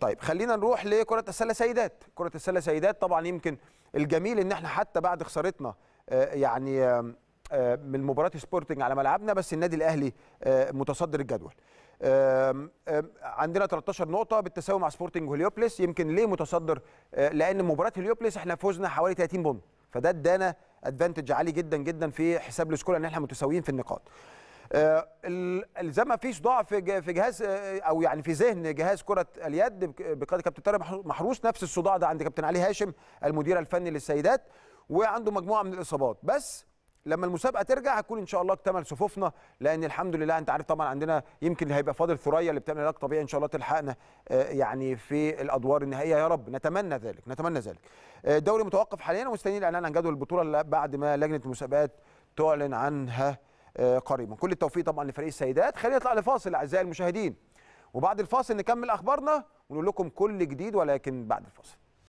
طيب خلينا نروح لكره السله سيدات كره السله سيدات طبعا يمكن الجميل ان احنا حتى بعد خسارتنا آه، يعني آه، من مباراه سبورتنج على ملعبنا بس النادي الاهلي آه، متصدر الجدول عندنا 13 نقطه بالتساوي مع سبورتنج هليوبلس يمكن ليه متصدر لان مباراه هليوبلس احنا فوزنا حوالي 30 بون فده ادانا ادفانتج عالي جدا جدا في حساب السكور ان احنا متساويين في النقاط زي ما فيش ضعف في في جهاز او يعني في ذهن جهاز كره اليد بقياده كابتن طارق محروس نفس الصداع ده عند كابتن علي هاشم المدير الفني للسيدات وعنده مجموعه من الاصابات بس لما المسابقه ترجع هتكون ان شاء الله اكتمل صفوفنا لان الحمد لله انت عارف طبعا عندنا يمكن اللي هيبقى فاضل ثريا اللي بتعمل علاج طبيعي ان شاء الله تلحقنا آه، يعني في الادوار النهائيه يا رب نتمنى ذلك نتمنى ذلك الدوري آه، متوقف حاليا ومستنيين الاعلان عن جدول البطوله بعد ما لجنه المسابقات تعلن عنها آه، قريبا كل التوفيق طبعا لفريق السيدات خلينا نطلع لفاصل اعزائي المشاهدين وبعد الفاصل نكمل اخبارنا ونقول لكم كل جديد ولكن بعد الفاصل